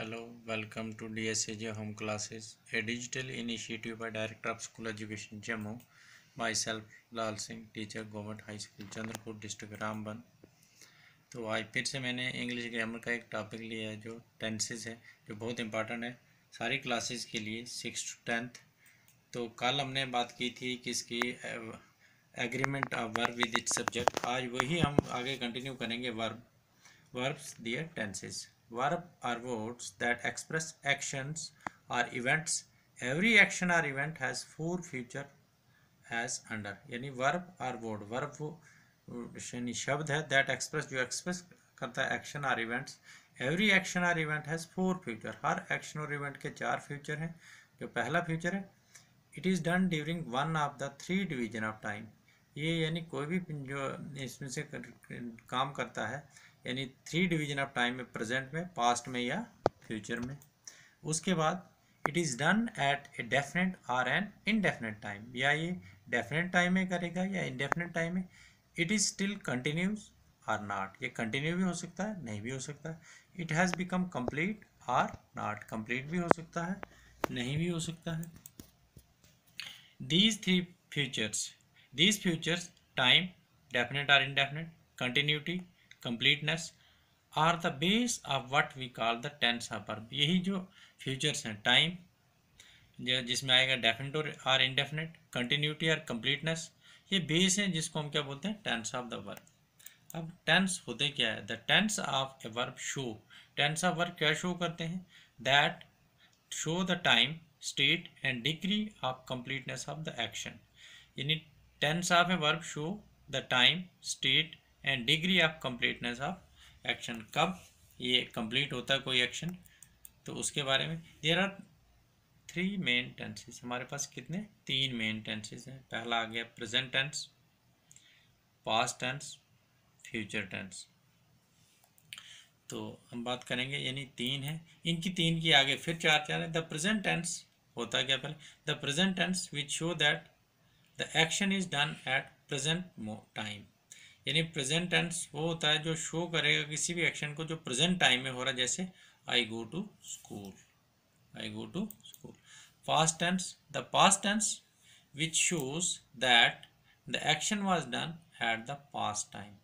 Hello welcome to D S home classes a digital initiative by director of school education Jammu myself Lal Singh teacher government high school Chandrapur district Ramban तो आज फिर से मैंने English grammar का एक topic लिया है जो टेंसेज है जो बहुत इंपॉर्टेंट है सारी क्लासेस के लिए सिक्स टू टेंथ तो कल हमने बात की थी किसकी agreement of verb with it subject आज वही हम आगे कंटिन्यू करेंगे work verbs their tenses verb are words that express actions or events every action or event has four future as under यानी verb or word verb यानी शब्द है that express जो express करता है action or events every action or event has four future her action और event के चार future हैं जो पहला future है it is done during one of the three division of time ये यानी कोई भी जो इसमें से काम करता है यानी थ्री डिवीजन ऑफ टाइम में प्रेजेंट में पास्ट में या फ्यूचर में उसके बाद it is done at a definite or an indefinite time या ये डेफिनेट टाइम में करेगा या इनडेफिनेट टाइम में it is still continues or not ये कंटिन्यू भी हो सकता है नहीं भी हो सकता है it has become complete or not complete भी हो सकता है नहीं भी हो सकता है these three features these features time definite or indefinite continuity completeness are the base of what we call the tense of verb यही जो फ्यूचर्स हैं टाइम जिसमें आएगा डेफिनेट और आर इनडेफिनेट कंटिन्यूटी और कंप्लीटनेस ये बेस है जिसको हम क्या बोलते हैं टेंस ऑफ द वर्ब अब टेंस होते क्या है the tense of a verb show tense of verb क्या शो करते हैं that show the time state and degree of completeness of the action यानी tense of a verb show the time state and degree of completeness of action कब ये complete होता है कोई action तो उसके बारे में there are three main tenses हमारे पास कितने तीन मेन टेंसेज हैं पहला आ गया present tense past tense future tense तो हम बात करेंगे यानी तीन है इनकी तीन की आगे फिर चार चार है द प्रजेंट टेंस होता क्या पहले the present tense which show that the action is done at present time यानी प्रेजेंट टेंस वो होता है जो शो करेगा किसी भी एक्शन को जो प्रेजेंट टाइम में हो रहा है जैसे I go to school I go to school past tense the past tense which shows that the action was done at the past time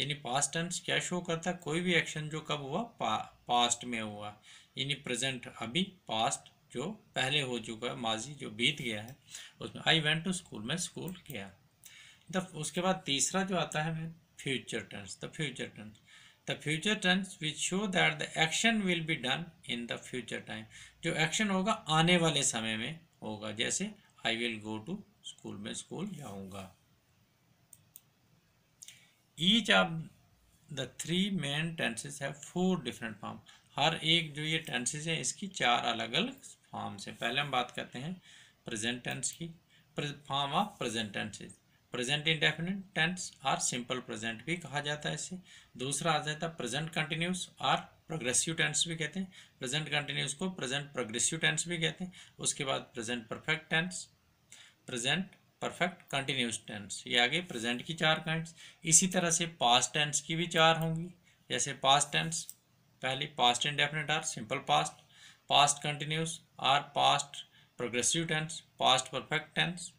यानी पास्ट टेंस क्या शो करता है कोई भी एक्शन जो कब हुआ पा, में हुआ यानी प्रेजेंट अभी पास्ट जो पहले हो चुका है माजी जो बीत गया है उसमें आई वेंट टू स्कूल में स्कूल गया द उसके बाद तीसरा जो आता है future tense the future tense the future tense which show that the action will be done in the future time जो एक्शन होगा आने वाले समय में होगा जैसे I will go to school में स्कूल जाऊंगा each of the three main tenses है फोर डिफरेंट फॉर्म हर एक जो ये टेंसेज है इसकी चार अलग अलग फॉर्म्स है पहले हम बात करते हैं प्रेजेंट टेंस की form of present tenses present indefinite tense और सिंपल प्रेजेंट भी कहा जाता है इसे दूसरा आ जाता है प्रेजेंट कंटिन्यूस और प्रोग्रेसिव टेंस भी कहते हैं प्रेजेंट कंटिन्यूस को प्रेजेंट प्रोग्रेसिव टेंस भी कहते हैं उसके बाद present perfect tense present perfect continuous tense ये आगे प्रेजेंट की चार काइंड्स इसी तरह से पास्ट टेंस की भी चार होंगी जैसे पास्ट टेंस पहली past indefinite or simple past past continuous or past progressive tense past perfect tense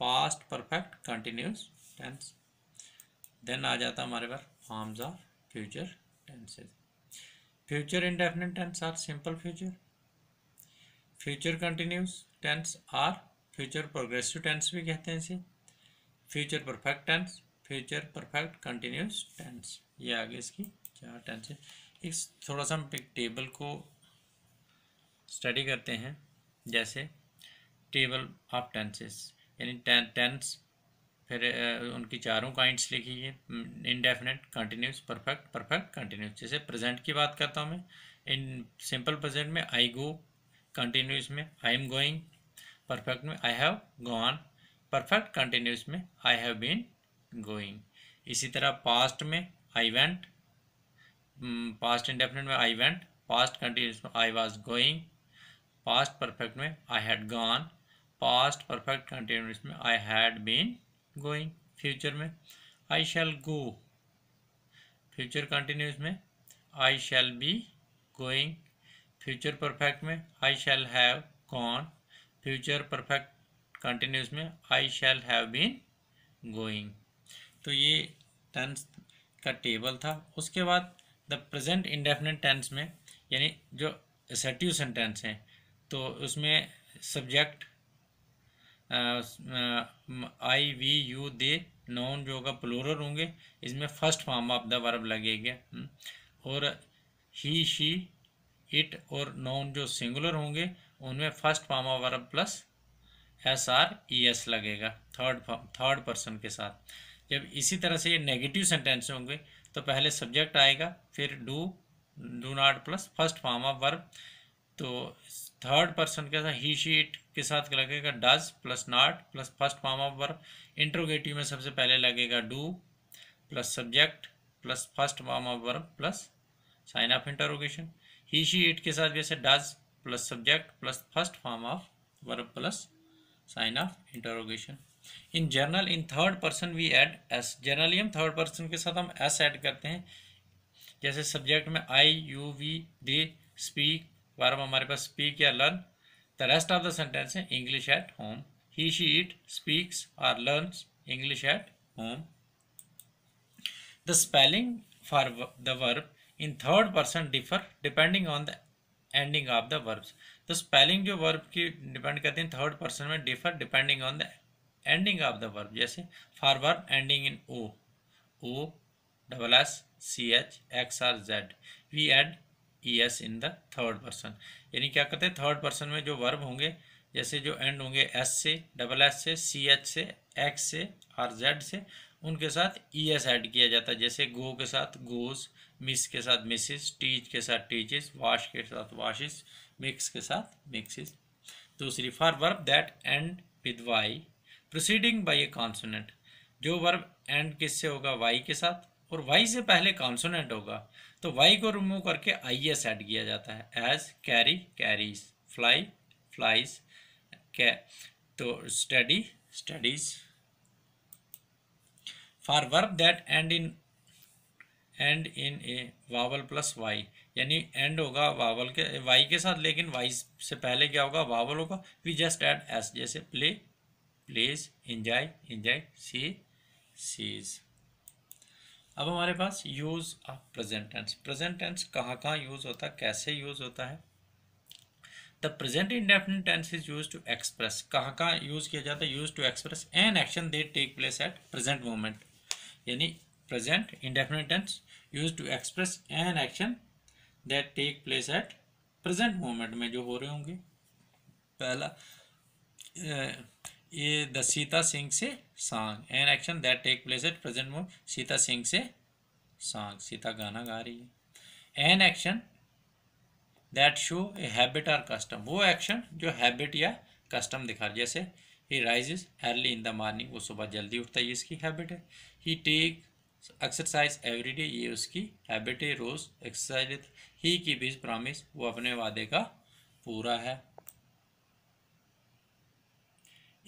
past perfect continuous tense then आ जाता हमारे पास forms of future tenses future indefinite tense or simple future future continuous tense or future progressive tense भी कहते हैं इसे future perfect tense future perfect continuous tense ये आगे इसकी चार टेंस है इस थोड़ा सा हम टेबल को स्टडी करते हैं जैसे टेबल ऑफ टेंसेस यानी टें टेंस फिर उनकी चारों काइंड्स लिखी है indefinite continuous perfect perfect continuous जैसे प्रेजेंट की बात करता हूँ मैं इन सिंपल प्रेजेंट में आई गो कंटिन्यूस में आई एम गोइंग परफेक्ट में I have gone perfect continuous में आई हैव बीन गोइंग इसी तरह पास्ट में आई वेंट पास्ट इंडेफिनेट में आई वेंट पास्ट कंटिन्यूस में I was going past perfect में I had gone past perfect continuous में I had been going future में I shall go future continuous में I shall be going future perfect में I shall have gone future perfect continuous में I shall have been going तो ये tense का table था उसके बाद द प्रेजेंट इंडेफिनेट टेंस में यानी जो एसेटिव सेंटेंस हैं तो उसमें subject I we you they noun जो होगा प्लोरल होंगे इसमें first form of the verb लगेगा हम्म। और ही शी इट और नॉन जो सिंगुलर होंगे उनमें first form of verb plus S or E S लगेगा थर्ड थर्ड पर्सन के साथ जब इसी तरह से ये नेगेटिव सेंटेंस होंगे तो पहले सब्जेक्ट आएगा फिर do do not plus first form of verb तो थर्ड पर्सन के साथ ही शीट के साथ लगेगा does plus not plus first form of verb interrogative में सबसे पहले लगेगा do plus subject plus first form of verb plus sign of interrogation he she it के साथ जैसे does plus subject plus first form of verb plus sign of interrogation in general in third person we add S generally हम third person के साथ हम S add करते हैं जैसे सब्जेक्ट में I you we they speak में हमारे पास स्पीक या learn the rest of the sentence है English at home he she it speaks और learn English at home the spelling for the verb in third person differ depending on the ending of the verbs तो spelling जो verb की depend करती है third person में differ depending on the ending of the verb जैसे for verb ending in O O double S C H X or Z we add E S in the third person यानी क्या कहते हैं third person में जो verb होंगे जैसे जो एंड होंगे एस से डबल एस से सी एच से एक्स से आर जेड से उनके साथ ई एस एड किया जाता है जैसे गो के साथ गोज मिस के साथ मिसिस टीच के साथ टीचिस वाश के साथ वाशिस मिक्स के साथ मिक्सिस दूसरी for verb that end with Y proceeding by a consonant जो वर्ब एंड किससे होगा वाई के साथ और वाई से पहले कॉन्सोनेंट होगा तो वाई को रिमूव करके आई एस एड किया जाता है as carry carries fly flies कै तो study studies for verb that end in end in a vowel plus Y यानी एंड होगा वावल के वाई के साथ लेकिन वाई से पहले क्या होगा वावल होगा वी जस्ट एड एस जैसे play plays enjoy enjoy see sees अब हमारे पास use of present tense present tense कहाँ कहाँ यूज़ होता है कैसे यूज़ होता है the present indefinite tense is use to express कहाँ कहाँ यूज़ किया जाता है use to express an action they take place at present moment यानी present indefinite tense use to express an action that take place at present moment में जो हो रहे होंगे पहला ये the Sita sings song an action that take place at present move Sita sings song Sita गाना गा रही है an action that show a habit or custom वो एक्शन जो हैबिट या कस्टम दिखा रही जैसे he rise early in the morning वो सुबह जल्दी उठता है ये इसकी हैबिट है he take exercise every day ये उसकी हैबिट है रोज़ एक्सरसाइज ही की बीज प्रॉमिस वो अपने वादे का पूरा है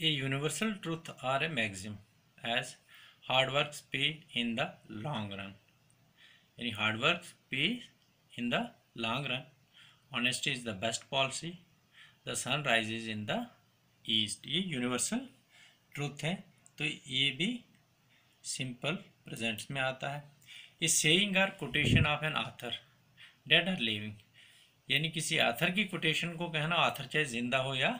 a universal truth or a maxim as hard work pay in the long run यानी hard work pay in the long run honesty is the best policy the sun rise is in the east ये universal truth है तो ये भी simple presents में आता है इस saying or quotation of an author dead or living यानी किसी आथर की कोटेशन को कहना आथर चाहे जिंदा हो या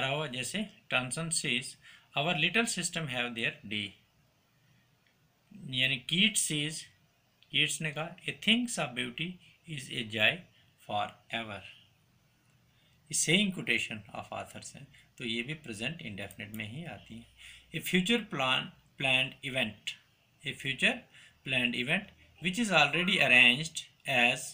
और जैसे Tennyson says our little system have their day यानी कीट सीज कीट्स ने कहा a things of beauty is a joy forever same quotation of authors हैं तो ये भी प्रेजेंट इंडेफिनेट में ही आती है a future plan plan event a future plan event which is already arranged as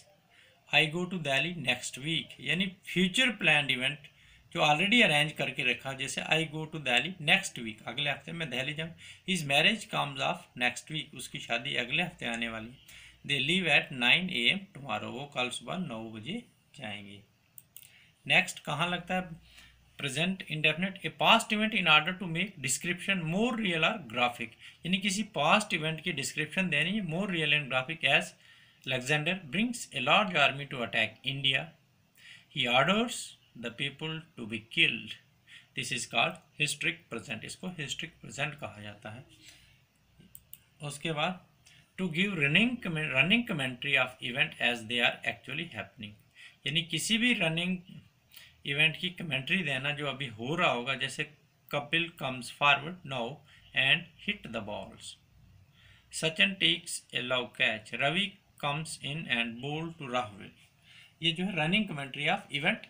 I go to Delhi next week यानी future plan event जो ऑलरेडी अरेंज करके रखा जैसे I go to Delhi next week अगले हफ्ते मैं दहली जाऊँ his marriage comes off next week उसकी शादी अगले हफ्ते आने वाली they leave at nine A M tomorrow वो कल सुबह नौ बजे जाएंगे नेक्स्ट कहाँ लगता है present indefinite a past event in order to make description more real or graphic यानी किसी पास्ट इवेंट की डिस्क्रिप्शन देनी है more real and graphic as Alexander brings a large army to attack India he orders the people to be killed this is called historic present इसको historic present कहा जाता है उसके बाद to give running running commentary of event as they are actually happening यानी किसी भी running event की कमेंट्री देना जो अभी हो रहा होगा जैसे Kapil comes forward now and hit the balls Sachin takes a love catch Ravi comes in and bowls to Rahul ये जो है running commentary of event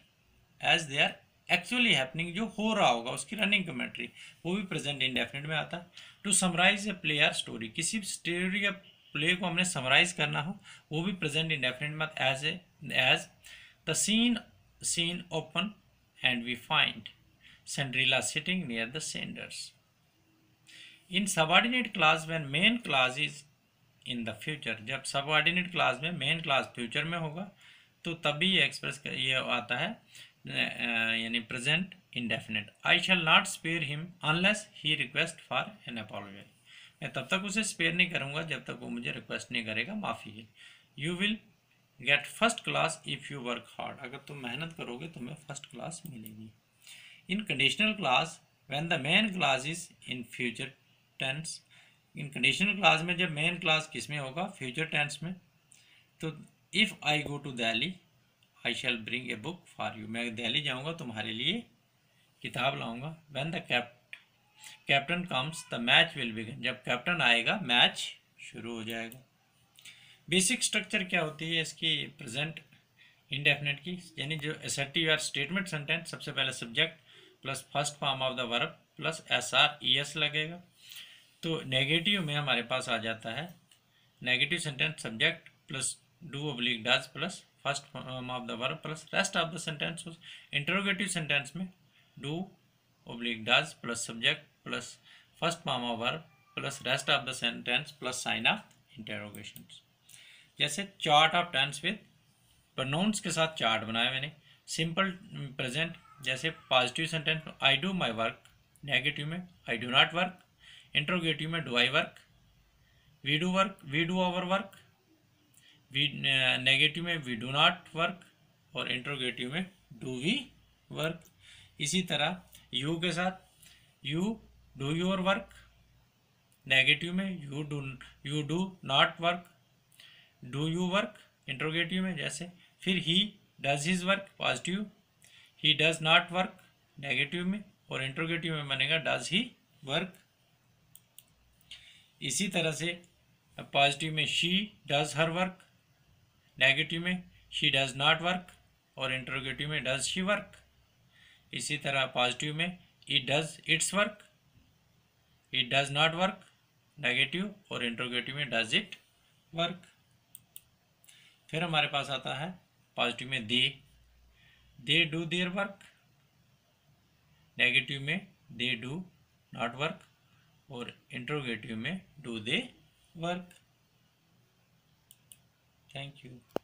as they are actually happening जो हो रहा होगा उसकी रनिंग कमेंट्री वो भी प्रेजेंट इंडेफिनेट में आता है to summarise a play or story किसी भी स्टोरी या प्ले को हमने समराइज करना हो वो भी प्रेजेंट इंडेफिनेट में as a as the scene scene open and we find Cinderella sitting near the cinders in subordinate clause में main clause is in the future जब सबॉर्डिनेट क्लास में मेन क्लास फ्यूचर में होगा तो तभी ये express ये आता है यानी present indefinite I shall not spare him unless he request for an apology मैं तब तक उसे स्पेयर नहीं करूँगा जब तक वो मुझे रिक्वेस्ट नहीं करेगा माफ़ी के you will get first class if you work hard अगर तुम मेहनत करोगे तुम्हें फर्स्ट क्लास मिलेगी in conditional clause when the main clause is in future tense in conditional clause में जब मेन क्लास किस में होगा फ्यूचर टेंस में तो if I go to Delhi I shall bring a book for you मैं दिल्ली जाऊँगा तुम्हारे लिए किताब लाऊँगा when the captain captain comes the match will begin जब कैप्टन आएगा मैच शुरू हो जाएगा बेसिक स्ट्रक्चर क्या होती है इसकी प्रेजेंट इनडेफिनेट की यानी जो एसर्टिव या स्टेटमेंट सेंटेंस सबसे पहले subject plus first form of the verb plus S or E S लगेगा तो नेगेटिव में हमारे पास आ जाता है negative sentence subject plus do oblique does plus first form of the verb plus rest of the sentence interrogative sentence में do oblique does plus subject plus first form of verb plus rest of the sentence plus sign of interrogation जैसे chart of tense with pronounce के साथ chart बनाया मैंने simple present mm, जैसे positive sentence I do my work negative में I do not work interrogative में do I work we do work we do our work we negative uh, में we do not work और interrogative में do we work इसी तरह you के साथ you do your work negative में you do you do not work do you work interrogative में जैसे फिर he does his work positive he does not work negative में और इंट्रोगेटिव में बनेगा डज ही वर्क इसी तरह से पॉजिटिव uh, में she does her work negative में शी डज नॉट वर्क और इंटरोगेटिव में डज शी वर्क इसी तरह पॉजिटिव में it does its work it does not work negative और इंटरोगेटिव में डज इट वर्क फिर हमारे पास आता है पॉजिटिव में they they do their work negative में दे डू नॉट वर्क और इंटरोगेटिव में do they work Thank you.